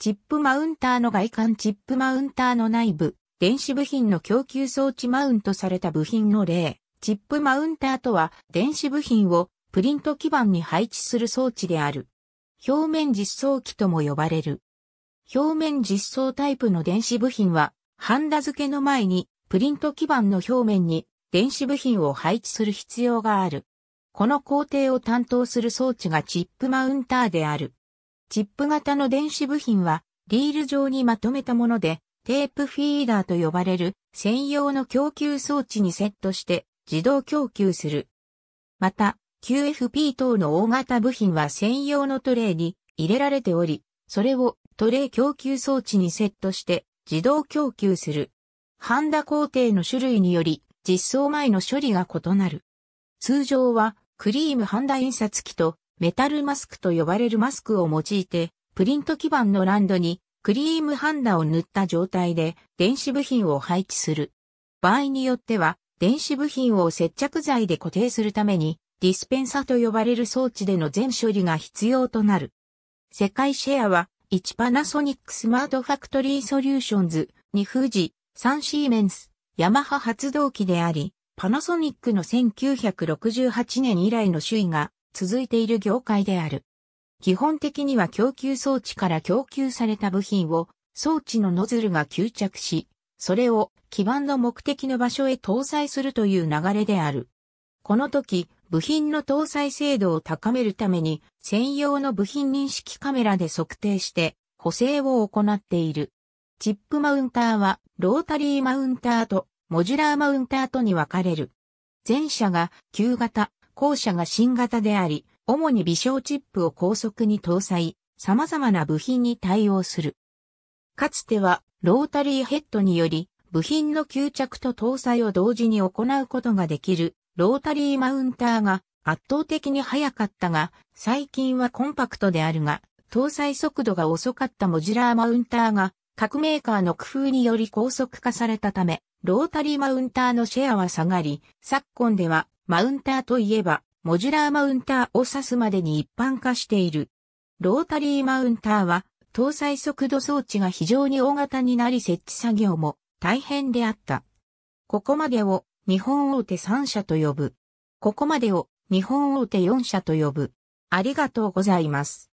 チップマウンターの外観チップマウンターの内部、電子部品の供給装置マウントされた部品の例、チップマウンターとは電子部品をプリント基板に配置する装置である。表面実装機とも呼ばれる。表面実装タイプの電子部品は、ハンダ付けの前にプリント基板の表面に電子部品を配置する必要がある。この工程を担当する装置がチップマウンターである。チップ型の電子部品は、リール状にまとめたもので、テープフィーダーと呼ばれる専用の供給装置にセットして自動供給する。また、QFP 等の大型部品は専用のトレイに入れられており、それをトレイ供給装置にセットして自動供給する。ハンダ工程の種類により実装前の処理が異なる。通常はクリームハンダ印刷機とメタルマスクと呼ばれるマスクを用いて、プリント基板のランドにクリームハンダを塗った状態で電子部品を配置する。場合によっては、電子部品を接着剤で固定するために、ディスペンサと呼ばれる装置での全処理が必要となる。世界シェアは、1パナソニックスマートファクトリーソリューションズ、2富士、3シーメンス、ヤマハ発動機であり、パナソニックの1968年以来の首位が続いている業界である。基本的には供給装置から供給された部品を装置のノズルが吸着し、それを基板の目的の場所へ搭載するという流れである。この時、部品の搭載精度を高めるために専用の部品認識カメラで測定して補正を行っている。チップマウンターはロータリーマウンターとモジュラーマウンターとに分かれる。前者が旧型校舎が新型であり、主に微小チップを高速に搭載、様々な部品に対応する。かつては、ロータリーヘッドにより、部品の吸着と搭載を同時に行うことができる、ロータリーマウンターが圧倒的に速かったが、最近はコンパクトであるが、搭載速度が遅かったモジュラーマウンターが、各メーカーの工夫により高速化されたため、ロータリーマウンターのシェアは下がり、昨今ではマウンターといえば、モジュラーマウンターを指すまでに一般化している。ロータリーマウンターは、搭載速度装置が非常に大型になり設置作業も大変であった。ここまでを日本大手3社と呼ぶ。ここまでを日本大手4社と呼ぶ。ありがとうございます。